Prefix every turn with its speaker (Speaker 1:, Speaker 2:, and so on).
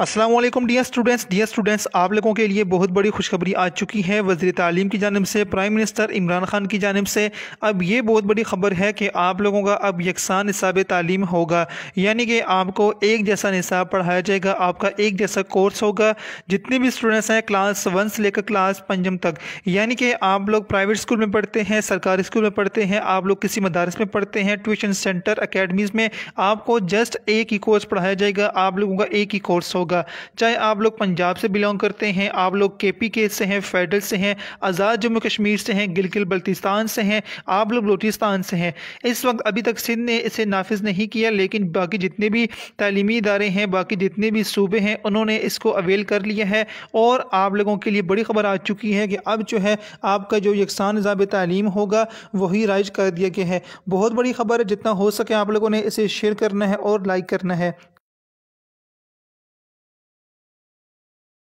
Speaker 1: Aslam dear students dear students आप लोगों के लिए बहुत बड़ी खुशखबरी आ चुकी है वजी तालीम की जानब से प्राइम मिनिस्टर इमरान खान की जानब से अब ये बहुत बड़ी खबर है कि आप लोगों का अब यकसान निसाब तालीम होगा यानी कि आपको एक जैसा निसाब पढ़ाया जाएगा आपका एक जैसा कोर्स होगा जितने भी स्टूडेंट्स हैं क्लास वन से लेकर क्लास पंजम तक यानी कि आप लोग प्राइवेट स्कूल में पढ़ते हैं सरकारी स्कूल में पढ़ते हैं आप लोग किसी मदारस में पढ़ते हैं ट्यूशन सेंटर अकेडमीज़ में आपको जस्ट एक ही कोर्स पढ़ाया जाएगा आप लोगों का एक ही कोर्स होगा होगा चाहे आप लोग पंजाब से बिलोंग करते हैं आप लोग के पी के से हैं फेडरल से हैं आज़ाद जम्मू कश्मीर से हैं गिलगिल बल्तिस्तान से हैं आप लोग बलोचिस्तान से हैं इस वक्त अभी तक सिंध ने इसे नाफिज नहीं किया लेकिन बाकी जितने भी तलीमी इदारे हैं बाकी जितने भी सूबे हैं उन्होंने इसको अवेल कर लिया है और आप लोगों के लिए बड़ी खबर आ चुकी है कि अब जो है आपका जो यकसान निज़ाम तलीम होगा वही राइज कर दिया गया है बहुत बड़ी खबर है जितना हो सके आप लोगों ने इसे शेयर करना है और लाइक करना है